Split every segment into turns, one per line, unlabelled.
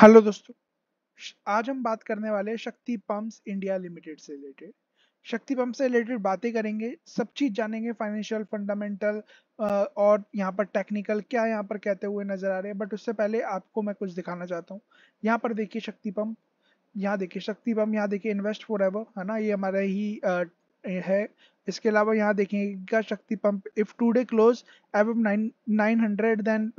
hello दोस्तों आज हम बात करने वाले शक्ति पंप्स इंडिया लिमिटेड से रिलेटेड शक्ति पंप से रिलेटेड बातें करेंगे सब चीज जानेंगे फाइनेंशियल फंडामेंटल और यहाँ पर टेक्निकल क्या यहाँ पर कहते हुए नजर आ रहे हैं बट उससे पहले आपको मैं कुछ दिखाना चाहता हूँ यहाँ पर देखिए शक्ति पंप यहाँ देखिए शक्ति पंप यहाँ देखिए इन्वेस्ट फॉर है ना ये हमारा ही है इसके अलावा यहाँ देखेंगे Shakti pump if today close above nine nine hundred then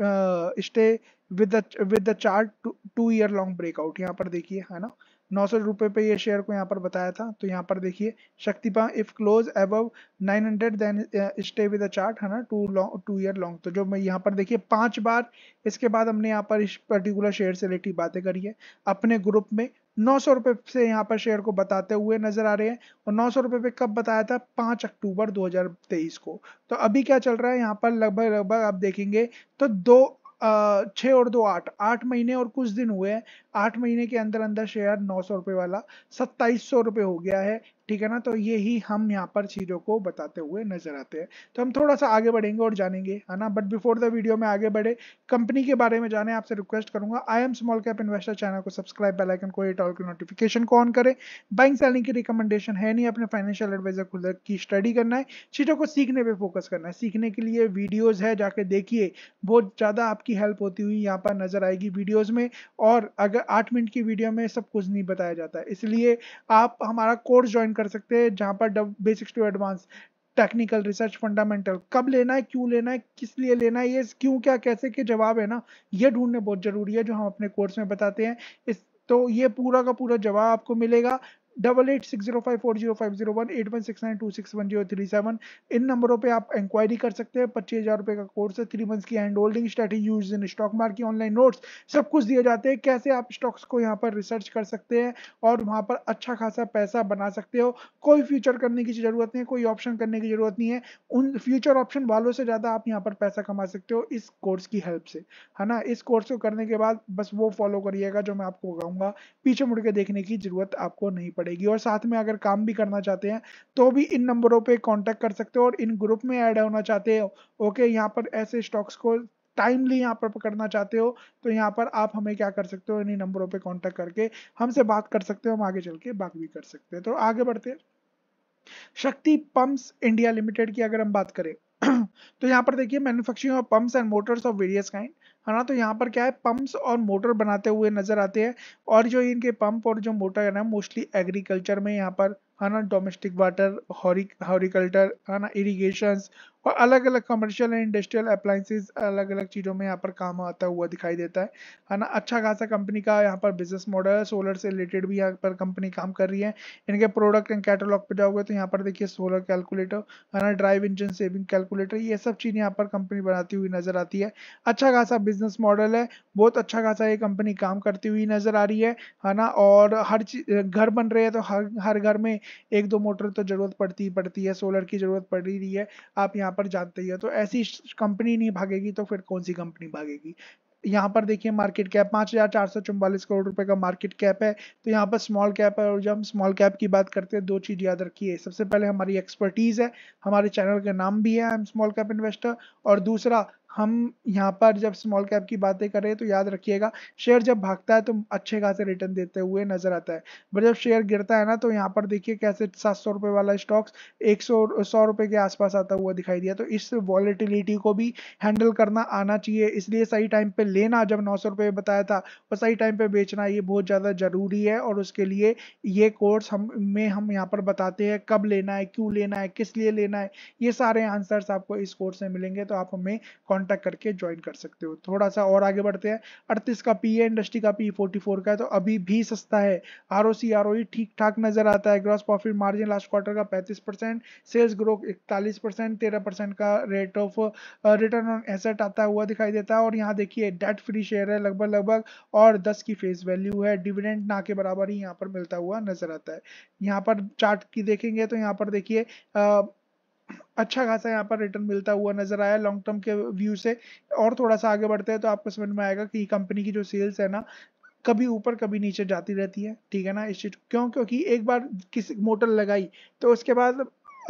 stay with with the chart two year long breakout यहाँ पर देखिए है ना नौ सौ रुपये पे ये शेयर को यहाँ पर बताया था तो यहाँ पर देखिए शक्तिपा if close nine hundred then stay with chart है ना two long two year long तो जो मैं यहाँ पर देखिए पांच बार इसके बाद हमने यहाँ पर इस पर्टिकुलर शेयर से रिलेटिव बातें करी है अपने ग्रुप में नौ सौ रुपये से यहाँ पर शेयर को बताते हुए नजर आ रहे हैं और नौ सौ रुपये पे कब बताया था पाँच अक्टूबर 2023 को तो अभी क्या चल रहा है यहाँ पर लगभग लगभग आप देखेंगे तो दो छः और दो आठ आठ महीने और कुछ दिन हुए हैं आठ महीने के अंदर अंदर शेयर नौ सौ रुपये वाला सत्ताईस सौ रुपये हो गया है ठीक है ना तो ये ही हम यहाँ पर चीज़ों को बताते हुए नजर आते हैं तो हम थोड़ा सा आगे बढ़ेंगे और जानेंगे है ना बट बिफोर द वीडियो में आगे बढ़े कंपनी के बारे में जाने आपसे रिक्वेस्ट करूंगा I am small cap investor channel को सब्सक्राइब बेलाइकन को एट ऑल की नोटिफिकेशन को ऑन करें बाइंग सेलिंग की रिकमेंडेशन है नहीं अपने फाइनेंशियल एडवाइजर खुद की स्टडी करना है चीज़ों को सीखने पर फोकस करना है सीखने के लिए वीडियोज़ है जाके देखिए बहुत ज़्यादा आपकी हेल्प होती हुई यहाँ पर नजर आएगी वीडियोज़ में और अगर आठ मिनट की वीडियो में सब कुछ नहीं बताया जाता इसलिए आप हमारा कोर्स ज्वाइन कर सकते हैं जहां पर basics to advance technical research fundamental कब लेना है क्यों लेना है किस लिए लेना है ये क्यों क्या कैसे के जवाब है ना ये ढूंढने बहुत जरूरी है जो हम अपने कोर्स में बताते हैं इस तो ये पूरा का पूरा जवाब आपको मिलेगा double eight six zero five four zero five zero one eight one six nine two six one zero three seven इन नंबरों पे आप इंक्वायरी कर सकते हैं पच्चीस हज़ार रुपये का कोर्स है थ्री मंथ्स की hand holding strategy use in stock market online notes सब कुछ दिए जाते हैं कैसे आप स्टॉक्स को यहाँ पर रिसर्च कर सकते हैं और वहाँ पर अच्छा खासा पैसा बना सकते हो कोई फ्यूचर करने की जरूरत नहीं कोई ऑप्शन करने की जरूरत नहीं है उन फ्यूचर ऑप्शन वालों से ज़्यादा आप यहाँ पर पैसा कमा सकते हो इस कोर्स की हेल्प से है ना इस कोर्स को करने के बाद बस वो फॉलो करिएगा जो मैं आपको कहूँगा पीछे मुड़ के देखने की जरूरत आपको नहीं पड़ेगी और साथ में अगर काम भी करना चाहते हैं तो भी इन नंबरों पे कांटेक्ट कर सकते हो और इन ग्रुप में ऐड होना चाहते हो ओके यहाँ पर ऐसे स्टॉक्स को टाइमली यहाँ पर पकड़ना चाहते हो तो यहाँ पर आप हमें क्या कर सकते हो इन्हीं नंबरों पे कांटेक्ट करके हमसे बात कर सकते हो हम आगे चल के बात भी कर सकते हैं तो आगे बढ़ते शक्ति पंप्स इंडिया लिमिटेड की अगर हम बात करें तो यहाँ पर देखिए manufacturing of pumps and motors of various kind है ना तो यहाँ पर क्या है पंप्स और मोटर बनाते हुए नजर आते हैं और जो इनके पंप और जो मोटर है ना मोस्टली एग्रीकल्चर में यहाँ पर है ना डोमेस्टिक वाटर हॉरी हॉरिकल्चर है ना इरीगेशन और अलग अलग कमर्शियल एंड इंडस्ट्रियल अप्लाइंसेज अलग अलग चीज़ों में यहाँ पर काम आता हुआ दिखाई देता है है ना अच्छा खासा कंपनी का यहाँ पर बिजनेस मॉडल है सोलर से रिलेटेड भी यहाँ पर कंपनी काम कर रही है इनके प्रोडक्ट एंड कैटलॉग पे जाओगे तो यहाँ पर देखिए सोलर कैलकुलेटर है ना ड्राइव इंजन सेविंग कैलकुलेटर ये सब चीज़ यहाँ पर कंपनी बनाती हुई नजर आती है अच्छा खासा बिजनेस मॉडल है बहुत अच्छा खासा ये कंपनी काम करती हुई नजर आ रही है है ना और हर चीज घर बन रहे हैं तो हर हर घर में एक दो मोटर तो जरूरत पड़ती ही पड़ती है सोलर की जरूरत पड़ रही है आप यहाँ यहाँ पर जानते ही है तो ऐसी कंपनी नहीं भागेगी तो फिर कौन सी कंपनी भागेगी यहाँ पर देखिए मार्केट कैप पाँच हज़ार चार सौ चौवालीस करोड़ रुपए का मार्केट कैप है तो यहाँ पर स्मॉल कैप है और जब हम स्मॉल कैप की बात करते हैं दो चीज़ याद रखिए सबसे पहले हमारी एक्सपर्टीज़ है हमारे चैनल का नाम भी है I am small cap investor और दूसरा हम यहाँ पर जब स्मॉल कैप की बातें कर हैं तो याद रखिएगा शेयर जब भागता है तो अच्छे खासे रिटर्न देते हुए नजर आता है बट जब शेयर गिरता है ना तो यहाँ पर देखिए कैसे सात सौ रुपये वाला स्टॉक्स एक सौ सौ रुपये के आसपास आता हुआ दिखाई दिया तो इस वॉलिटिलिटी को भी हैंडल करना आना चाहिए इसलिए सही टाइम पे लेना जब नौ सौ रुपये बताया था और सही टाइम पर बेचना ये बहुत ज़्यादा ज़रूरी है और उसके लिए ये कोर्स हम में हम यहाँ पर बताते हैं कब लेना है क्यों लेना है किस लिए लेना है ये सारे आंसर्स आपको इस कोर्स में मिलेंगे तो आप हमें कॉन्टैक्ट करके ज्वाइन कर सकते हो थोड़ा सा और आगे बढ़ते हैं अड़तीस का पी है इंडस्ट्री का पी फोर्टी फोर का है तो अभी भी सस्ता है R O C R O e ठीक ठाक नजर आता है gross profit margin last quarter का पैंतीस परसेंट सेल्स ग्रोथ इकतालीस परसेंट तेरह परसेंट का rate of return on asset आता हुआ दिखाई देता है और यहाँ देखिए डेट फ्री शेयर है लगभग लगभग और दस की फेस वैल्यू है डिविडेंड ना के बराबर ही यहाँ पर मिलता हुआ नजर आता है यहाँ पर चार्ट की देखेंगे तो यहाँ पर देखिए uh, अच्छा खासा यहाँ पर रिटर्न मिलता हुआ नजर आया लॉन्ग टर्म के व्यू से और थोड़ा सा आगे बढ़ते हैं तो आपको समझ में आएगा कि कंपनी की जो सेल्स है ना कभी ऊपर कभी नीचे जाती रहती है ठीक है ना इस चीज क्यों क्योंकि एक बार किसी मोटर लगाई तो उसके बाद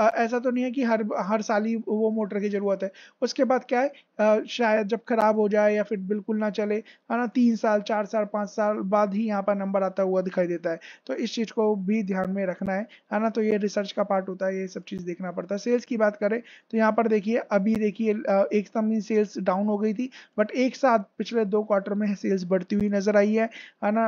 ऐसा तो नहीं है कि हर हर साल ही वो मोटर की ज़रूरत है उसके बाद क्या है आ, शायद जब ख़राब हो जाए या फिर बिल्कुल ना चले है ना तीन साल चार साल पाँच साल बाद ही यहाँ पर नंबर आता हुआ दिखाई देता है तो इस चीज़ को भी ध्यान में रखना है है ना तो ये रिसर्च का पार्ट होता है ये सब चीज़ देखना पड़ता है सेल्स की बात करें तो यहाँ पर देखिए अभी देखिए एक तो ही सेल्स डाउन हो गई थी बट एक साथ पिछले दो क्वार्टर में सेल्स बढ़ती हुई नज़र आई है है ना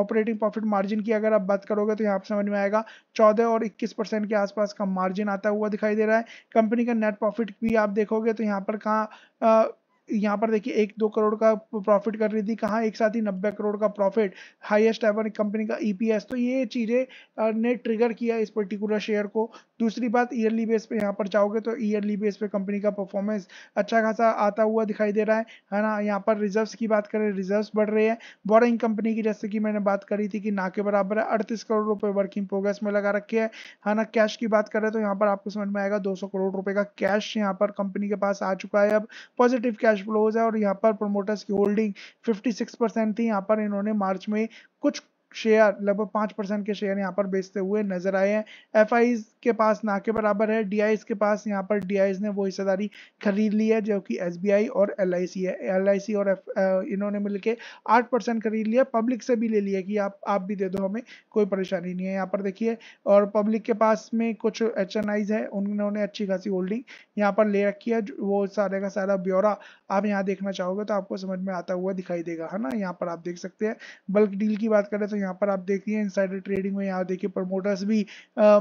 ऑपरेटिंग प्रॉफिट मार्जिन की अगर आप बात करोगे तो यहाँ पर समझ में आएगा चौदह और इक्कीस परसेंट के आसपास का मार्जिन मार्जिन आता हुआ दिखाई दे रहा है कंपनी का नेट प्रॉफिट भी आप देखोगे तो यहाँ पर कहाँ यहाँ पर देखिए एक दो करोड़ का प्रॉफिट कर रही थी कहाँ एक साथ ही नब्बे करोड़ का प्रॉफिट हाईएस्ट एवर कंपनी का ईपीएस e तो ये चीज़ें ने ट्रिगर किया इस पर्टिकुलर शेयर को दूसरी बात ईयरली बेस पे यहाँ पर जाओगे तो ईयरली बेस पे कंपनी का परफॉर्मेंस अच्छा खासा आता हुआ दिखाई दे रहा है है ना यहाँ पर रिजर्व्स की बात करें रिजर्व्स बढ़ रहे हैं बोरिंग कंपनी की जैसे कि मैंने बात करी थी कि ना के बराबर है अड़तीस करोड़ रुपए वर्किंग प्रोग्रेस में लगा रखे है है ना कैश की बात करें तो यहाँ पर आपको समझ में आएगा दो करोड़ रुपए का कैश यहाँ पर कंपनी के पास आ चुका है अब पॉजिटिव कैश फ्लोज है और यहाँ पर प्रोमोटर्स की होल्डिंग फिफ्टी परसेंट थी यहाँ पर इन्होंने मार्च में कुछ शेयर लगभग पाँच परसेंट के शेयर यहाँ पर बेचते हुए नजर आए हैं एफ के पास ना के बराबर है डी के पास यहाँ पर डी ने वो हिस्सेदारी खरीद ली है जो कि एस और एल है एल और एफ इन्होंने मिलकर आठ परसेंट खरीद लिया पब्लिक से भी ले लिया कि आप आप भी दे दो हमें कोई परेशानी नहीं है यहाँ पर देखिए और पब्लिक के पास में कुछ एच है उन्होंने अच्छी खासी होल्डिंग यहाँ पर ले रखी है वो सारे का सारा ब्यौरा आप यहाँ देखना चाहोगे तो आपको समझ में आता हुआ दिखाई देगा है ना यहाँ पर आप देख सकते हैं बल्क डील की बात करें तो यहाँ पर आप देखिए इंसाइडर ट्रेडिंग में यहाँ देखिए प्रमोटर्स भी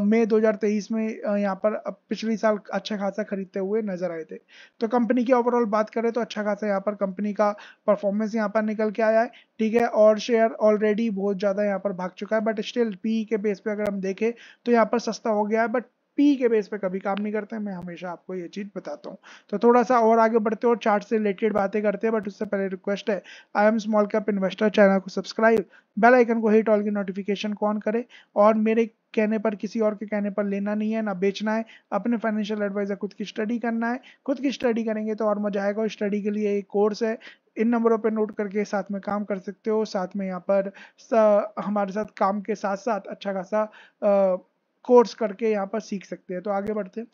मई 2023 में यहाँ पर पिछले साल अच्छा खासा खरीदते हुए नजर आए थे तो कंपनी की ओवरऑल बात करें तो अच्छा खासा यहाँ पर कंपनी का परफॉर्मेंस यहाँ पर निकल के आया है ठीक है और शेयर ऑलरेडी बहुत ज़्यादा यहाँ पर भाग चुका है बट स्टिल पी के बेस पे अगर हम देखें तो यहाँ पर सस्ता हो गया है बट पी के बेस पे कभी काम नहीं करते मैं हमेशा आपको ये चीज़ बताता हूँ तो थोड़ा सा और आगे बढ़ते और चार्ट से रिलेटेड बातें करते हैं बट उससे पहले रिक्वेस्ट है I am small cap investor channel को सब्सक्राइब बेल आइकन को हिट ऑल की नोटिफिकेशन को ऑन और मेरे कहने पर किसी और के कहने पर लेना नहीं है ना बेचना है अपने फाइनेंशियल एडवाइजर खुद की स्टडी करना है खुद की स्टडी करेंगे तो और मजा आएगा स्टडी के लिए एक कोर्स है इन नंबरों पर नोट करके साथ में काम कर सकते हो साथ में यहाँ पर सा, हमारे साथ काम के साथ साथ अच्छा खासा कोर्स करके यहाँ पर सीख सकते हैं तो आगे बढ़ते हैं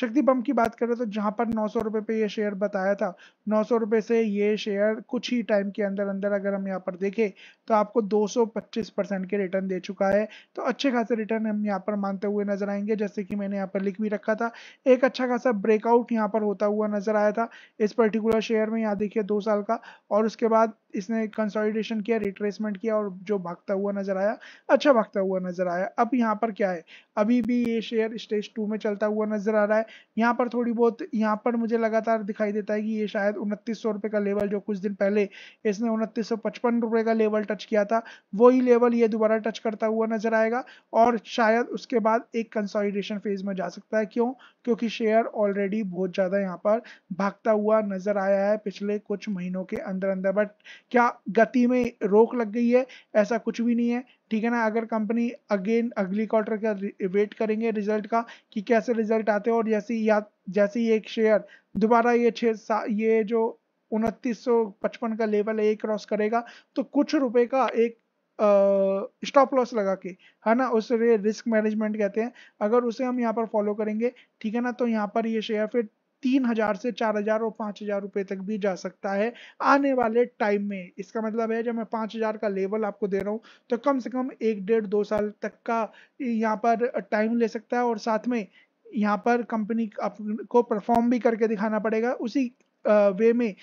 शक्ति पंप की बात करें तो जहाँ पर नौ सौ रुपये पे ये शेयर बताया था नौ सौ रुपये से ये शेयर कुछ ही टाइम के अंदर अंदर अगर हम यहाँ पर देखें तो आपको 225 परसेंट के रिटर्न दे चुका है तो अच्छे खासे रिटर्न हम यहाँ पर मानते हुए नजर आएंगे जैसे कि मैंने यहाँ पर लिख भी रखा था एक अच्छा खासा ब्रेकआउट यहाँ पर होता हुआ नजर आया था इस पर्टिकुलर शेयर में यहाँ देखिए दो साल का और उसके बाद इसने कंसोलिडेशन किया रिट्रेसमेंट किया और जो भागता हुआ नजर आया अच्छा भागता हुआ नजर आया अब यहाँ पर क्या है अभी भी ये शेयर स्टेज टू में चलता हुआ नजर आ रहा है यहाँ पर थोड़ी बहुत यहाँ पर मुझे लगातार दिखाई देता है कि ये शायद उनतीस सौ का लेवल जो कुछ दिन पहले इसने उनतीस सौ पचपन रुपये का लेवल टच किया था वही लेवल ये दोबारा टच करता हुआ नजर आएगा और शायद उसके बाद एक कंसॉलिडेशन फेज में जा सकता है क्यों क्योंकि शेयर ऑलरेडी बहुत ज़्यादा यहाँ पर भागता हुआ नजर आया है पिछले कुछ महीनों के अंदर अंदर बट क्या गति में रोक लग गई है ऐसा कुछ भी नहीं है ठीक है ना अगर कंपनी अगेन अगली क्वार्टर का वेट करेंगे रिजल्ट का कि कैसे रिजल्ट आते हैं और जैसे या जैसे ही एक शेयर दोबारा ये छः ये जो उनतीस का लेवल है ये क्रॉस करेगा तो कुछ रुपए का एक स्टॉप लॉस लगा के है ना उसे रिस्क मैनेजमेंट कहते हैं अगर उसे हम यहाँ पर फॉलो करेंगे ठीक है ना तो यहाँ पर ये शेयर फिर तीन हजार से चार हजार और पांच हजार रुपए तक भी जा सकता है आने वाले टाइम में इसका मतलब है जब मैं पांच हजार का लेवल आपको दे रहा हूँ तो कम से कम एक डेढ़ दो साल तक का यहाँ पर टाइम ले सकता है और साथ में यहाँ पर कंपनी को परफॉर्म भी करके दिखाना पड़ेगा उसी वे में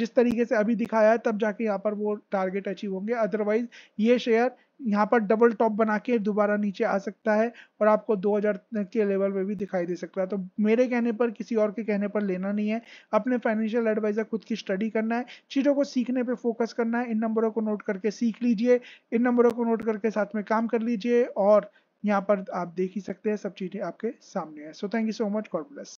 जिस तरीके से अभी दिखाया है तब जाके यहाँ पर वो टारगेट अचीव होंगे अदरवाइज ये शेयर यहाँ पर डबल टॉप बना के दोबारा नीचे आ सकता है और आपको 2000 के लेवल पे भी दिखाई दे सकता है तो मेरे कहने पर किसी और के कहने पर लेना नहीं है अपने फाइनेंशियल एडवाइजर खुद की स्टडी करना है चीज़ों को सीखने पे फोकस करना है इन नंबरों को नोट करके सीख लीजिए इन नंबरों को नोट करके साथ में काम कर लीजिए और यहाँ पर आप देख ही सकते हैं सब चीज़ें आपके सामने है so thank you so much God bless